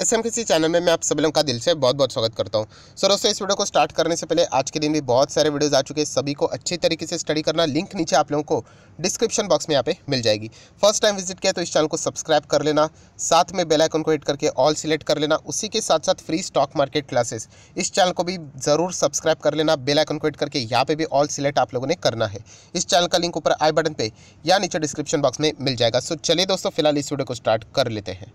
S M किसी channel में मैं आप सभी लोगों का दिल से बहुत बहुत स्वागत करता हूं सो so, दोस्तों इस वीडियो को स्टार्ट करने से पहले आज के दिन भी बहुत सारे वीडियोस आ चुके हैं सभी को अच्छे तरीके से स्टडी करना लिंक नीचे आप लोगों को डिस्क्रिप्शन बॉक्स में यहाँ पे मिल जाएगी फर्स्ट टाइम विजिट किया तो इस चैनल को सब्सक्राइब कर लेना साथ में बेलाइकन को हिट करके ऑल सिलेक्ट कर लेना उसी के साथ साथ फ्री स्टॉक मार्केट क्लासेस इस चैनल को भी ज़रूर सब्सक्राइब कर लेना बेलाइकन को हिट करके यहाँ पर भी ऑल सिलेक्ट आप लोगों ने करना है इस चैनल का लिंक ऊपर आई बटन पर या नीचे डिस्क्रिप्शन बॉक्स में मिल जाएगा सो चलिए दोस्तों फिलहाल इस वीडियो को स्टार्ट कर लेते हैं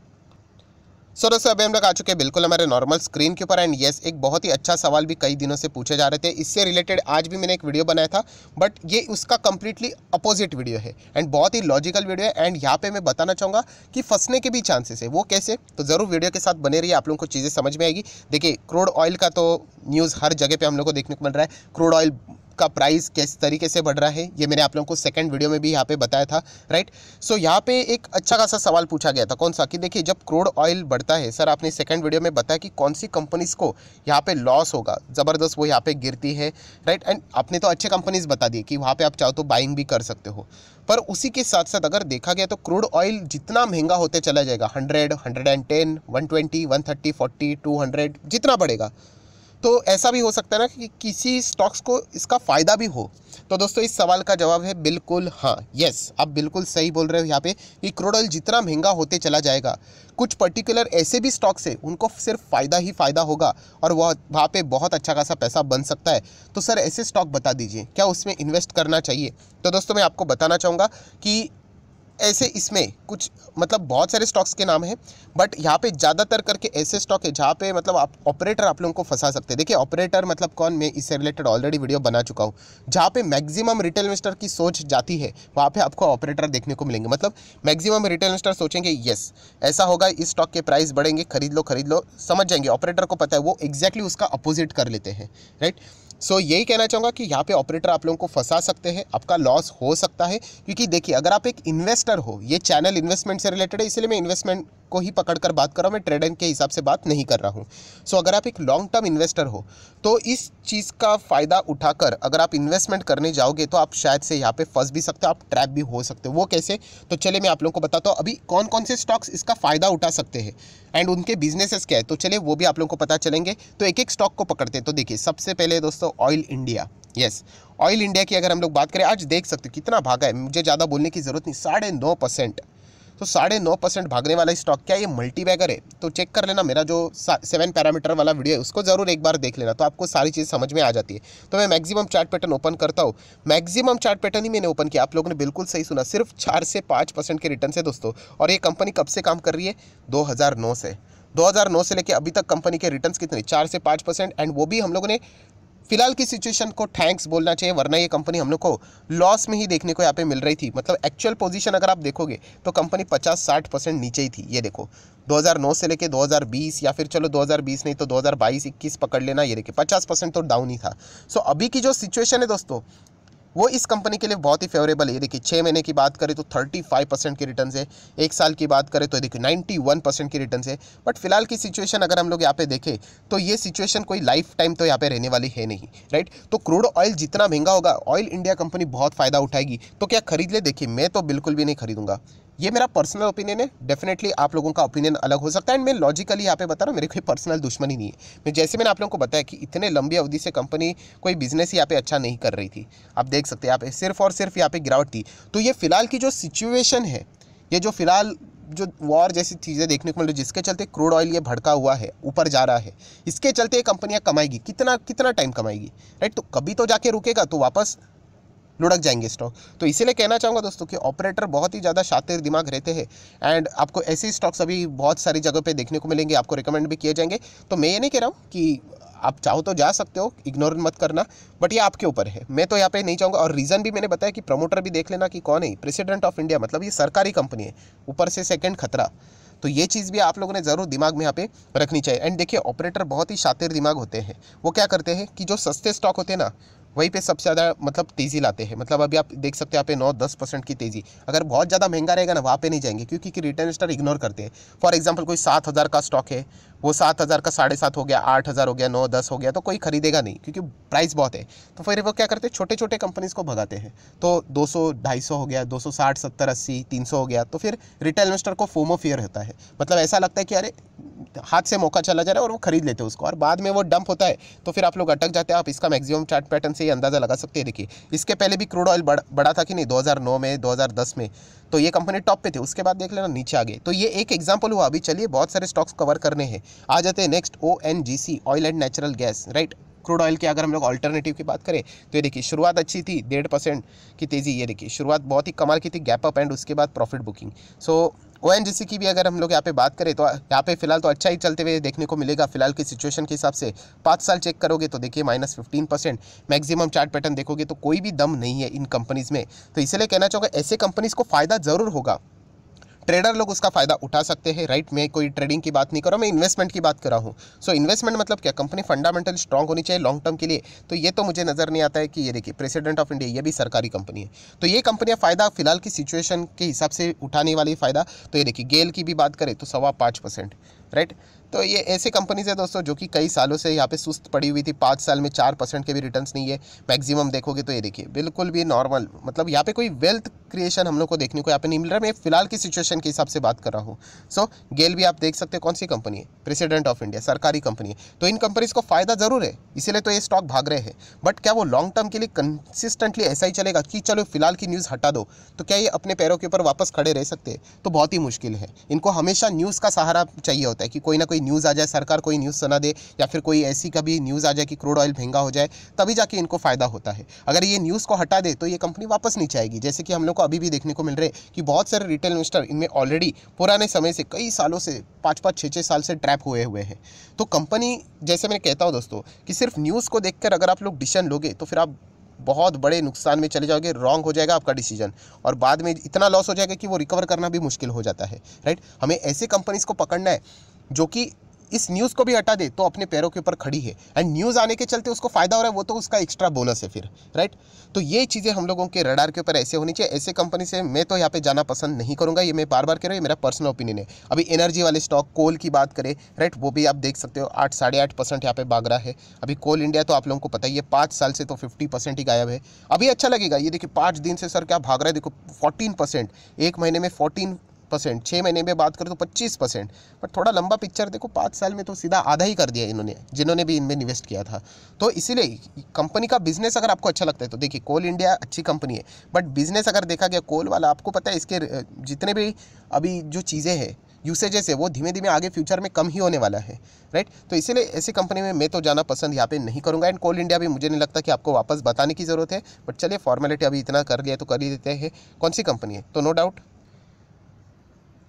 सो दोस्तों अभी हम लोग आ चुके हैं बिल्कुल हमारे नॉर्मल स्क्रीन के ऊपर एंड येस एक बहुत ही अच्छा सवाल भी कई दिनों से पूछे जा रहे थे इससे रिलेटेड आज भी मैंने एक वीडियो बनाया था बट ये उसका कंप्लीटली अपोजिट वीडियो है एंड बहुत ही लॉजिकल वीडियो है एंड यहाँ पे मैं बताना चाहूँगा कि फंसने के भी चांसेस है वो कैसे तो ज़रूर वीडियो के साथ बने रही आप लोगों को चीज़ें समझ में आएगी देखिए क्रूड ऑयल का तो न्यूज़ हर जगह पर हम लोग को देखने को मिल रहा है क्रूड ऑयल का प्राइस किस तरीके से बढ़ रहा है ये मैंने आप लोगों को सेकंड वीडियो में भी यहाँ पे बताया था राइट सो यहाँ पे एक अच्छा खासा सवाल पूछा गया था कौन सा कि देखिए जब क्रूड ऑयल बढ़ता है सर आपने सेकंड वीडियो में बताया कि कौन सी कंपनीज़ को यहाँ पे लॉस होगा ज़बरदस्त वो यहाँ पे गिरती है राइट एंड आपने तो अच्छे कंपनीज़ बता दी कि वहाँ पर आप चाहो तो बाइंग भी कर सकते हो पर उसी के साथ साथ अगर देखा गया तो क्रूड ऑयल जितना महंगा होते चला जाएगा hundred hundred and ten one twenty one thirty forty two hundred जितना बढ़ेगा तो ऐसा भी हो सकता है ना कि किसी स्टॉक्स को इसका फ़ायदा भी हो तो दोस्तों इस सवाल का जवाब है बिल्कुल हाँ यस आप बिल्कुल सही बोल रहे हो यहाँ पे कि क्रूड ऑयल जितना महंगा होते चला जाएगा कुछ पर्टिकुलर ऐसे भी स्टॉक्स है उनको सिर्फ फ़ायदा ही फ़ायदा होगा और वह वहाँ पर बहुत अच्छा खासा पैसा बन सकता है तो सर ऐसे स्टॉक बता दीजिए क्या उसमें इन्वेस्ट करना चाहिए तो दोस्तों मैं आपको बताना चाहूँगा कि ऐसे इसमें कुछ मतलब बहुत सारे स्टॉक्स के नाम हैं बट यहाँ पे ज़्यादातर करके ऐसे स्टॉक है जहाँ पे मतलब आप ऑपरेटर आप लोगों को फंसा सकते हैं देखिए ऑपरेटर मतलब कौन मैं इससे रिलेटेड ऑलरेडी वीडियो बना चुका हूँ जहाँ पे मैक्सिमम रिटेल इन्वेस्टर की सोच जाती है वहाँ पे आपको ऑपरेटर देखने को मिलेंगे मतलब मैक्सिमम रिटेल इन्वेस्टर सोचेंगे येस ऐसा होगा इस स्टॉक के प्राइस बढ़ेंगे खरीद लो खरीद लो समझ जाएंगे ऑपरेटर को पता है वो एग्जैक्टली उसका अपोजिट कर लेते हैं राइट सो so, यही कहना चाहूँगा कि यहाँ पे ऑपरेटर आप लोगों को फंसा सकते हैं आपका लॉस हो सकता है क्योंकि देखिए अगर आप एक इन्वेस्टर हो ये चैनल इन्वेस्टमेंट से रिलेटेड है इसलिए मैं इन्वेस्टमेंट को ही पकड़कर बात कर रहा हूँ मैं ट्रेडिंग के हिसाब से बात नहीं कर रहा हूँ सो so, अगर आप एक लॉन्ग टर्म इन्वेस्टर हो तो इस चीज़ का फ़ायदा उठाकर अगर आप इन्वेस्टमेंट करने जाओगे तो आप शायद से यहाँ पे फंस भी सकते हो आप ट्रैप भी हो सकते हो वो कैसे तो चले मैं आप लोगों को बताता हूँ अभी कौन कौन से स्टॉक्स इसका फ़ायदा उठा सकते हैं एंड उनके बिजनेसेस क्या है तो चलिए वो भी आप लोगों को पता चलेंगे तो एक एक स्टॉक को पकड़ते हैं तो देखिए सबसे पहले दोस्तों oil India yes oil India की अगर हम लोग बात करें आज देख सकते हो कितना भागा है मुझे ज़्यादा बोलने की ज़रूरत नहीं साढ़े नौ परसेंट तो साढ़े नौ परसेंट भागने वाला स्टॉक क्या ये मल्टी बैगर है तो चेक कर लेना मेरा जो सेवन पैरामीटर वाला वीडियो है उसको ज़रूर एक बार देख लेना तो आपको सारी चीज़ समझ में आ जाती है तो मैं मैक्सिमम चार्ट पैटर्न ओपन करता हूँ मैक्सिमम चार्ट पैटर्न ही मैंने ओपन किया आप लोगों ने बिल्कुल सही सुना सिर्फ चार से पाँच परसेंट के रिटर्न है दोस्तों और ये कंपनी कब से काम कर रही है दो से 2009 से लेके अभी तक कंपनी के रिटर्न्स कितने चार से पाँच परसेंट एंड वो भी हम लोगों ने फिलहाल की सिचुएशन को थैंक्स बोलना चाहिए वरना ये कंपनी हम लोग को लॉस में ही देखने को यहाँ पे मिल रही थी मतलब एक्चुअल पोजीशन अगर आप देखोगे तो कंपनी 50-60 परसेंट नीचे ही थी ये देखो 2009 से लेके 2020 या फिर चलो 2020 नहीं तो 2022-21 पकड़ लेना ये देखिए 50 परसेंट तो डाउन ही था सो अभी की जो सिचुएशन है दोस्तों वो इस कंपनी के लिए बहुत ही फेवरेबल है देखिए छः महीने की बात करें तो थर्टी फाइव परसेंट के रिटर्न है एक साल की बात करें तो देखिए नाइन्टी वन परसेंट की रिटर्न है बट फिलहाल की सिचुएशन अगर हम लोग यहाँ पे देखें तो ये सिचुएशन कोई लाइफ टाइम तो यहाँ पे रहने वाली है नहीं राइट तो क्रूड ऑयल जितना महंगा होगा ऑयल इंडिया कंपनी बहुत फ़ायदा उठाएगी तो क्या खरीद ले देखिए मैं तो बिल्कुल भी नहीं खरीदूंगा ये मेरा पर्सनल ओपिनियन है डेफिनेटली आप लोगों का ओपिनियन अलग हो सकता है एंड मैं लॉजिकली यहाँ पे बता रहा हूँ मेरे कोई पर्सनल दुश्मनी नहीं है मैं जैसे मैंने आप लोगों को बताया कि इतने लंबी अवधि से कंपनी कोई बिजनेस ही यहाँ पे अच्छा नहीं कर रही थी आप देख सकते हैं यहाँ पे सिर्फ और सिर्फ यहाँ पे गिरावट थी तो ये फिलहाल की जो सिचुएशन है ये जो फिलहाल जो वॉर जैसी चीज़ें देखने को मिल रही जिसके चलते क्रूड ऑयल ये भड़का हुआ है ऊपर जा रहा है इसके चलते ये कंपनियाँ कमाएगी कितना कितना टाइम कमाएगी राइट तो कभी तो जाके रुकेगा तो वापस लुढ़क जाएंगे स्टॉक तो इसीलिए कहना चाहूँगा दोस्तों कि ऑपरेटर बहुत ही ज़्यादा शातिर दिमाग रहते हैं एंड आपको ऐसे स्टॉक्स अभी बहुत सारी जगह पे देखने को मिलेंगे आपको रिकमेंड भी किए जाएंगे तो मैं ये नहीं कह रहा हूँ कि आप चाहो तो जा सकते हो इग्नोर मत करना बट ये आपके ऊपर है मैं तो यहाँ पे नहीं चाहूँगा और रीज़न भी मैंने बताया कि प्रमोटर भी देख लेना कि कौन है प्रेसिडेंट ऑफ इंडिया मतलब ये सरकारी कंपनी है ऊपर से सेकेंड खतरा तो ये चीज़ भी आप लोगों ने ज़रूर दिमाग में यहाँ पे रखनी चाहिए एंड देखिए ऑपरेटर बहुत ही शातिर दिमाग होते हैं वो क्या करते हैं कि जो सस्ते स्टॉक होते हैं ना वहीं पे सबसे ज़्यादा मतलब तेज़ी लाते हैं मतलब अभी आप देख सकते हैं यहाँ पे नौ दस परसेंट की तेज़ी अगर बहुत ज़्यादा महंगा रहेगा ना वहाँ पे नहीं जाएंगे क्योंकि रिटेल स्टार इग्नोर करते हैं फॉर एग्जांपल कोई सात हज़ार का स्टॉक है वो सात हज़ार का साढ़े सात हो गया आठ हज़ार हो गया नौ दस हो गया तो कोई खरीदेगा नहीं क्योंकि प्राइस बहुत है तो फिर वो क्या करते हैं छोटे छोटे कंपनीज़ को भगाते हैं तो दो सौ ढाई सौ हो गया दो सौ साठ सत्तर अस्सी तीन सौ हो गया तो फिर रिटेल इन्वेस्टर को फोमो फेयर होता है मतलब ऐसा लगता है कि अरे हाथ से मौका चला जा रहा है और वो खरीद लेते हैं उसको और बाद में वो डंप होता है तो फिर आप लोग अटक जाते हैं आप इसका मैक्सिमम चार्ट पैटर्न से ही अंदाज़ा लगा सकते हैं देखिए इसके पहले भी क्रूड ऑयल बड़ बढ़ा था कि नहीं 2009 में 2010 में तो ये कंपनी टॉप पे थे उसके बाद देख लेना नीचे आ गए तो ये एक एग्जाम्पल हुआ अभी चलिए बहुत सारे स्टॉक्स कवर करने हैं आ जाते हैं next O N G C oil and natural gas right crude oil की अगर हम लोग ऑल्टरनेटिव की बात करें तो ये देखिए शुरुआत अच्छी थी डेढ़ परसेंट की तेज़ी ये देखिए शुरुआत बहुत ही कमाल की थी गैप अप एंड उसके बाद प्रॉफिट बुकिंग सो ओ की भी अगर हम लोग यहाँ पे बात करें तो यहाँ पे फिलहाल तो अच्छा ही चलते हुए देखने को मिलेगा फिलहाल की सिचुएशन के हिसाब से पाँच साल चेक करोगे तो देखिए minus fifteen percent maximum chart pattern देखोगे तो कोई भी दम नहीं है इन कंपनीज़ में तो इसलिए कहना चाहोगे ऐसे कंपनीज़ को फ़ायदा ज़रूर होगा ट्रेडर लोग उसका फ़ायदा उठा सकते हैं राइट मैं कोई ट्रेडिंग की बात नहीं कर रहा मैं इन्वेस्टमेंट की बात कर रहा हूँ सो इन्वेस्टमेंट मतलब क्या कंपनी फंडामेंटल स्ट्रॉग होनी चाहिए लॉन्ग टर्म के लिए तो ये तो मुझे नज़र नहीं आता है कि ये देखिए प्रेसिडेंट ऑफ इंडिया ये भी सरकारी कंपनी है तो ये कंपनियाँ फ़ायदा फिलहाल की सिचुएशन के हिसाब से उठाने वाली फ़ायदा तो ये देखिए गेल की भी बात करें तो सवा पाँच परसेंट राइट तो ये ऐसे कंपनीज है दोस्तों जो कि कई सालों से यहाँ पे सुस्त पड़ी हुई थी पाँच साल में चार परसेंट के भी रिटर्न्स नहीं है मैक्सिमम देखोगे तो ये देखिए बिल्कुल भी नॉर्मल मतलब यहाँ पे कोई वेल्थ क्रिएशन हम लोग को देखने को यहाँ पे नहीं मिल रहा मैं फिलहाल की सिचुएशन के हिसाब से बात कर रहा हूँ सो so, गेल भी आप देख सकते हैं कौन सी कंपनी है प्रेसिडेंट ऑफ इंडिया सरकारी कंपनी है तो इन कंपनीज को फ़ायदा ज़रूर है इसीलिए तो ये स्टॉक भाग रहे हैं बट क्या वो लॉन्ग टर्म के लिए कंसिस्टेंटली ऐसा ही चलेगा कि चलो फिलहाल की न्यूज़ हटा दो तो क्या ये अपने पैरों के ऊपर वापस खड़े रह सकते हैं तो बहुत ही मुश्किल है इनको हमेशा न्यूज़ का सहारा चाहिए होता है कि कोई ना कोई न्यूज़ आ जाए सरकार कोई न्यूज़ सुना दे या फिर कोई ऐसी कभी न्यूज़ आ जाए कि क्रूड ऑयल महंगा हो जाए तभी जाके इनको फ़ायदा होता है अगर ये न्यूज़ को हटा दे तो ये कंपनी वापस नीचे आएगी जैसे कि हम लोग को अभी भी देखने को मिल रहे कि बहुत सारे रिटेल इन्वेस्टर इनमें ऑलरेडी पुराने समय से कई सालों से पाँच पाँच छः छः साल से ट्रैप हुए हुए हैं तो कंपनी जैसे मैं कहता हूँ दोस्तों कि सिर्फ न्यूज़ को देख अगर आप लोग डिसीजन लोगे तो फिर आप बहुत बड़े नुकसान में चले जाओगे रॉन्ग हो जाएगा आपका डिसीजन और बाद में इतना लॉस हो जाएगा कि वो रिकवर करना भी मुश्किल हो जाता है राइट हमें ऐसे कंपनीज़ को पकड़ना है जो कि इस न्यूज़ को भी हटा दे तो अपने पैरों के ऊपर खड़ी है एंड न्यूज़ आने के चलते उसको फ़ायदा हो रहा है वो तो उसका एक्स्ट्रा बोनस है फिर राइट तो ये चीज़ें हम लोगों के रडार के ऊपर ऐसे होनी चाहिए ऐसे कंपनी से मैं तो यहाँ पे जाना पसंद नहीं करूँगा ये मैं बार बार कह रहा हूँ मेरा पर्सनल ओपिनियन है अभी एनर्जी वाले स्टॉक कोल की बात करें राइट वो भी आप देख सकते हो आठ साढ़े आठ परसेंट यहाँ पे भाग रहा है अभी कोल इंडिया तो आप लोगों को पता ही है पाँच साल से तो फिफ्टी परसेंट ही गायब है अभी अच्छा लगेगा ये देखिए पाँच दिन से सर क्या भाग रहा है देखो फोर्टीन परसेंट एक महीने में फोर्टीन परसेंट छः महीने में बात करो तो पच्चीस परसेंट बट थोड़ा लंबा पिक्चर देखो पाँच साल में तो सीधा आधा ही कर दिया इन्होंने जिन्होंने भी इनमें इन्वेस्ट किया था तो इसीलिए कंपनी का बिजनेस अगर आपको अच्छा लगता है तो देखिए कोल इंडिया अच्छी कंपनी है बट बिजनेस अगर देखा गया कोल वाला आपको पता है इसके जितने भी अभी जो चीज़ें हैं यूसेजेस है वो धीमे धीमे आगे फ्यूचर में कम ही होने वाला है राइट तो इसीलिए ऐसी कंपनी में मैं तो जाना पसंद यहाँ पे नहीं करूँगा एंड कोल इंडिया भी मुझे नहीं लगता कि आपको वापस बताने की ज़रूरत है बट चलिए फॉर्मेलिटी अभी इतना कर लिया तो कर ही देते हैं कौन सी कंपनी है तो नो डाउट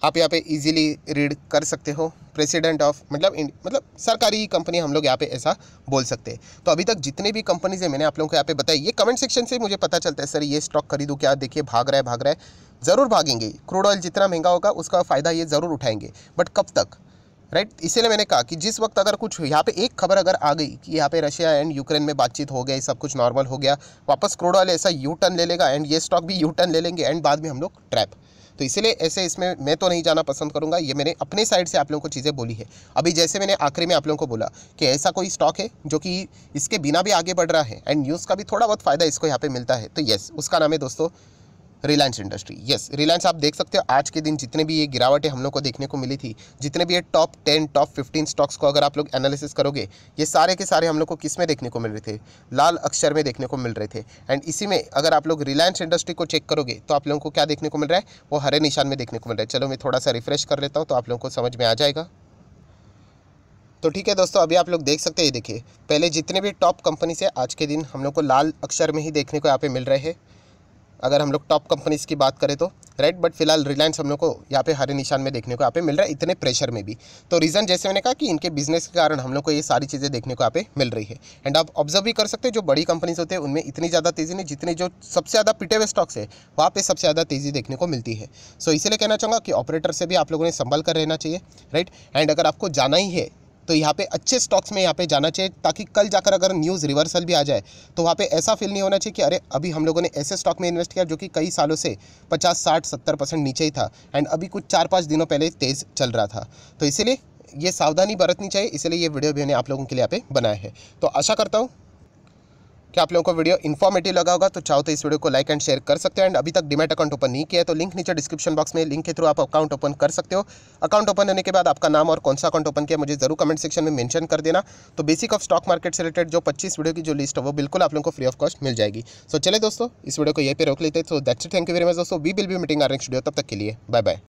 आप यहाँ पे इजीली रीड कर सकते हो प्रेसिडेंट ऑफ मतलब मतलब सरकारी कंपनी हम लोग यहाँ पे ऐसा बोल सकते हैं तो अभी तक जितने भी कंपनीज हैं मैंने आप लोगों को यहाँ पे बताई ये कमेंट सेक्शन से मुझे पता चलता है सर ये स्टॉक खरीदूँ क्या देखिए भाग रहा है भाग रहा है ज़रूर भागेंगे क्रूड ऑयल जितना महंगा होगा उसका फ़ायदा ये ज़रूर उठाएंगे बट कब तक राइट right? इसीलिए मैंने कहा कि जिस वक्त अगर कुछ यहाँ पे एक खबर अगर आ गई कि यहाँ पे रशिया एंड यूक्रेन में बातचीत हो गई सब कुछ नॉर्मल हो गया वापस क्रोड वाले ऐसा यू टर्न ले लेगा एंड ये स्टॉक भी यू टर्न ले लेंगे एंड बाद में हम लोग ट्रैप तो इसलिए ऐसे इसमें मैं तो नहीं जाना पसंद करूँगा ये मैंने अपने साइड से आप लोगों को चीज़ें बोली है अभी जैसे मैंने आखिरी में आप लोगों को बोला कि ऐसा कोई स्टॉक है जो कि इसके बिना भी आगे बढ़ रहा है एंड न्यूज़ का भी थोड़ा बहुत फ़ायदा इसको यहाँ पर मिलता है तो येस उसका नाम है दोस्तों रिलायंस इंडस्ट्री यस रिलायंस आप देख सकते हो आज के दिन जितने भी ये गिरावटें हम लोग को देखने को मिली थी जितने भी ये top ten top fifteen stocks को अगर आप लोग एनालिसिस करोगे ये सारे के सारे हम लोग को किस में देखने को मिल रहे थे लाल अक्षर में देखने को मिल रहे थे एंड इसी में अगर आप लोग रिलायंस इंडस्ट्री को चेक करोगे तो आप लोगों को क्या देखने को मिल रहा है वो हरे निशान में देखने को मिल रहा है चलो मैं थोड़ा सा रिफ्रेश कर लेता हूँ तो आप लोगों को समझ में आ जाएगा तो ठीक है दोस्तों अभी आप लोग देख सकते हैं देखिए पहले जितने भी टॉप कंपनी से आज के दिन हम लोग को लाल अक्षर में ही देखने को यहाँ पे मिल रहे हैं अगर हम लोग टॉप कंपनीज़ की बात करें तो राइट बट फिलहाल रिलायंस हम लोग को यहाँ पे हरे निशान में देखने को यहाँ पे मिल रहा है इतने प्रेशर में भी तो रीज़न जैसे मैंने कहा कि इनके बिजनेस के कारण हम लोग को ये सारी चीज़ें देखने को यहाँ पे मिल रही है एंड आप ऑब्जर्व भी कर सकते हैं जो बड़ी कंपनीज होते हैं उनमें इतनी ज़्यादा तेज़ी नहीं जितने जो सबसे ज़्यादा पिटे हुए स्टॉक्स है वहाँ पर सबसे ज़्यादा तेज़ी देखने को मिलती है सो so, कहना चाहूँगा कि ऑपरेटर से भी आप लोगों ने संभल कर रहना चाहिए राइट एंड अगर आपको जाना ही है तो यहाँ पे अच्छे स्टॉक्स में यहाँ पे जाना चाहिए ताकि कल जाकर अगर न्यूज़ रिवर्सल भी आ जाए तो वहाँ पे ऐसा फील नहीं होना चाहिए कि अरे अभी हम लोगों ने ऐसे स्टॉक में इन्वेस्ट किया जो कि कई सालों से 50 60 70 परसेंट नीचे ही था एंड अभी कुछ चार पाँच दिनों पहले तेज़ चल रहा था तो इसीलिए ये सावधानी बरतनी चाहिए इसलिए ये वीडियो भी मैंने आप लोगों के लिए यहाँ पे बनाया है तो आशा करता हूँ कि आप लोगों को वीडियो इन्फॉर्मेटिव लगा होगा तो चाहो तो इस वीडियो को लाइक एंड शेयर कर सकते हैं एंड अभी तक डिमेट अकाउंट ओपन नहीं किया है तो लिंक नीचे डिस्क्रिप्शन बॉक्स में लिंक के थ्रू आप अकाउंट ओपन कर सकते हो अकाउंट ओपन होने के बाद आपका नाम और कौन सा अकाउंट ओपन किया मुझे जरूर कमेंट सेक्शन में मैंशन कर देना तो बेसिक ऑफ स्टॉक मार्केट से रिलेटेड जो पच्चीस वीडियो की जो लिस्ट है वो बिल्कुल आप लोगों को फ्री ऑफ कॉस्ट मिल जाएगी सो चले दोस्तों इस वीडियो को ये पर रोक लेते हैं so that's thank you very much दोस्तों we will be meeting our next video तब तक के लिए बाय बाय